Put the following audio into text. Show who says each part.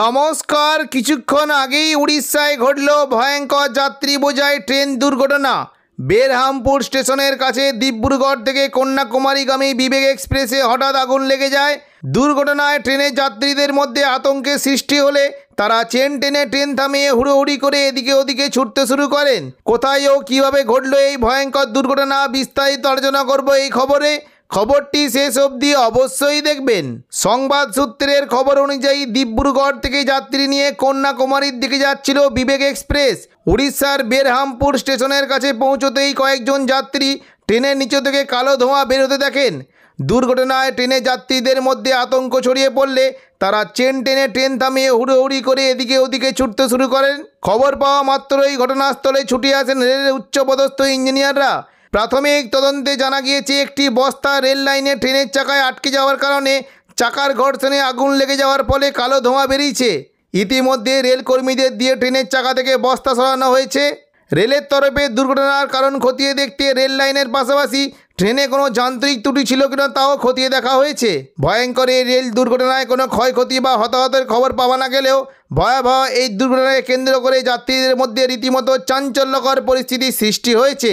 Speaker 1: নমস্কার কিছুক্ষণ আগেই উড়িষ্যায় ঘটল ভয়ঙ্কর যাত্রী বোঝায় ট্রেন দুর্ঘটনা বেরহামপুর স্টেশনের কাছে দিব্রুগড় থেকে কন্যাকুমারীগামী বিবেক এক্সপ্রেসে হঠাৎ আগুন লেগে যায় দুর্ঘটনায় ট্রেনের যাত্রীদের মধ্যে আতঙ্কের সৃষ্টি হলে তারা চেন টেনে ট্রেন থামিয়ে হুড়োহুড়ি করে এদিকে ওদিকে ছুটতে শুরু করেন কোথায় ও কীভাবে ঘটল এই ভয়ঙ্কর দুর্ঘটনা বিস্তারিত আলোচনা করব এই খবরে খবরটি শেষ অবধি অবশ্যই দেখবেন সংবাদ সূত্রের খবর অনুযায়ী ডিব্রুগড় থেকে যাত্রী নিয়ে কন্যাকুমারীর দিকে যাচ্ছিল বিবেক এক্সপ্রেস উড়িষ্যার বেরহামপুর স্টেশনের কাছে পৌঁছতেই কয়েকজন যাত্রী ট্রেনের নিচে থেকে কালো ধোঁয়া বেরোতে দেখেন দুর্ঘটনায় ট্রেনে যাত্রীদের মধ্যে আতঙ্ক ছড়িয়ে পড়লে তারা চেন টেনে ট্রেন থামিয়ে হুড়োহুড়ি করে এদিকে ওদিকে ছুটতে শুরু করেন খবর পাওয়া মাত্রই ঘটনাস্থলে ছুটে আসেন রেলের উচ্চপদস্থ ইঞ্জিনিয়াররা প্রাথমিক তদন্তে জানা গিয়েছে একটি বস্তা রেল লাইনে ট্রেনের চাকায় আটকে যাওয়ার কারণে চাকার ঘর্ষণে আগুন লেগে যাওয়ার ফলে কালো ধোঁয়া বেরিয়েছে ইতিমধ্যে রেলকর্মীদের দিয়ে ট্রেনের চাকা থেকে বস্তা সরানো হয়েছে রেলের তরফে দুর্ঘটনার কারণ খতিয়ে দেখতে রেল লাইনের পাশাপাশি ট্রেনে কোনো যান্ত্রিক ত্রুটি ছিল কিনা তাও খতিয়ে দেখা হয়েছে ভয়ঙ্কর এই রেল দুর্ঘটনায় কোনো ক্ষয়ক্ষতি বা হতাহতের খবর পাওয়া না গেলেও ভয়াবহ এই দুর্ঘটনাকে কেন্দ্র করে যাত্রীদের মধ্যে রীতিমতো চাঞ্চল্যকর পরিস্থিতির সৃষ্টি হয়েছে